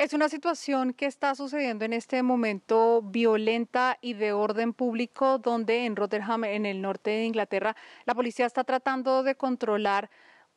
Es una situación que está sucediendo en este momento violenta y de orden público, donde en Rotterdam, en el norte de Inglaterra, la policía está tratando de controlar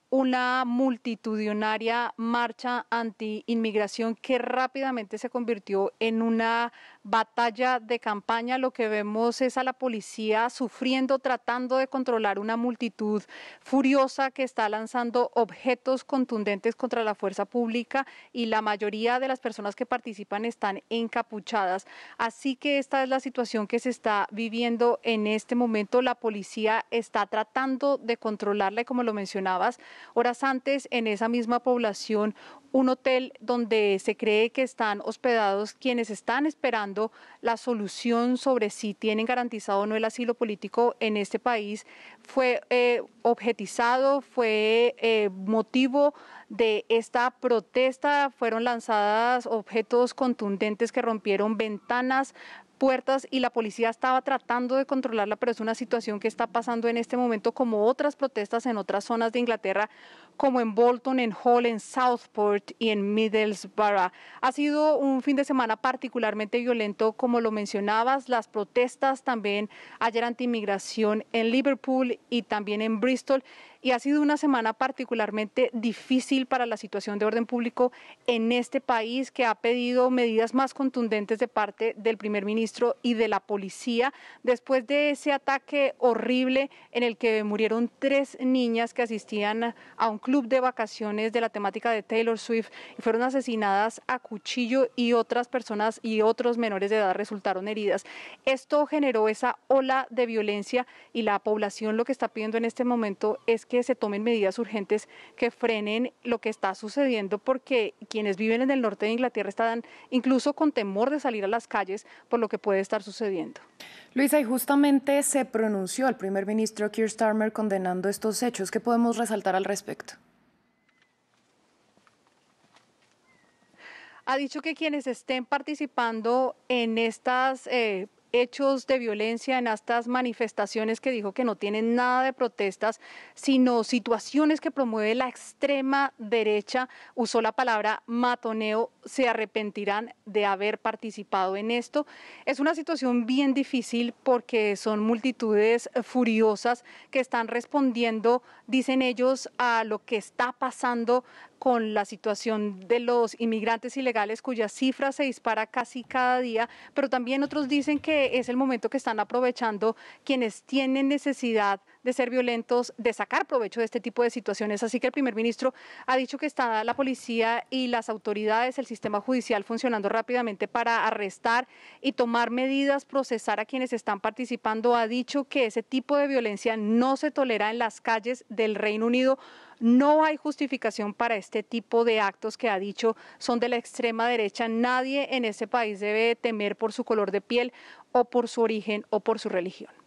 una multitudinaria marcha anti-inmigración que rápidamente se convirtió en una batalla de campaña. Lo que vemos es a la policía sufriendo, tratando de controlar una multitud furiosa que está lanzando objetos contundentes contra la fuerza pública y la mayoría de las personas que participan están encapuchadas. Así que esta es la situación que se está viviendo en este momento. La policía está tratando de controlarla y como lo mencionabas, horas antes en esa misma población un hotel donde se cree que están hospedados quienes están esperando la solución sobre si tienen garantizado o no el asilo político en este país, fue eh, objetizado, fue eh, motivo de esta protesta, fueron lanzadas objetos contundentes que rompieron ventanas, puertas y la policía estaba tratando de controlarla, pero es una situación que está pasando en este momento como otras protestas en otras zonas de Inglaterra como en Bolton, en Hall, en Southport y en Middlesbrough. Ha sido un fin de semana particularmente violento, como lo mencionabas, las protestas también ayer anti-inmigración en Liverpool y también en Bristol y ha sido una semana particularmente difícil para la situación de orden público en este país que ha pedido medidas más contundentes de parte del primer ministro y de la policía después de ese ataque horrible en el que murieron tres niñas que asistían a un club de vacaciones de la temática de Taylor Swift y fueron asesinadas a cuchillo y otras personas y otros menores de edad resultaron heridas. Esto generó esa ola de violencia y la población lo que está pidiendo en este momento es que se tomen medidas urgentes que frenen lo que está sucediendo porque quienes viven en el norte de Inglaterra están incluso con temor de salir a las calles por lo que puede estar sucediendo. Luisa, y justamente se pronunció el primer ministro Keir Starmer condenando estos hechos. ¿Qué podemos resaltar al respecto? ha dicho que quienes estén participando en estas eh, hechos de violencia, en estas manifestaciones que dijo que no tienen nada de protestas, sino situaciones que promueve la extrema derecha, usó la palabra matoneo, se arrepentirán de haber participado en esto. Es una situación bien difícil porque son multitudes furiosas que están respondiendo, dicen ellos, a lo que está pasando con la situación de los inmigrantes ilegales cuya cifra se dispara casi cada día, pero también otros dicen que es el momento que están aprovechando quienes tienen necesidad de ser violentos, de sacar provecho de este tipo de situaciones. Así que el primer ministro ha dicho que está la policía y las autoridades, el sistema judicial funcionando rápidamente para arrestar y tomar medidas, procesar a quienes están participando. Ha dicho que ese tipo de violencia no se tolera en las calles del Reino Unido. No hay justificación para este tipo de actos que ha dicho son de la extrema derecha. Nadie en ese país debe temer por su color de piel o por su origen o por su religión.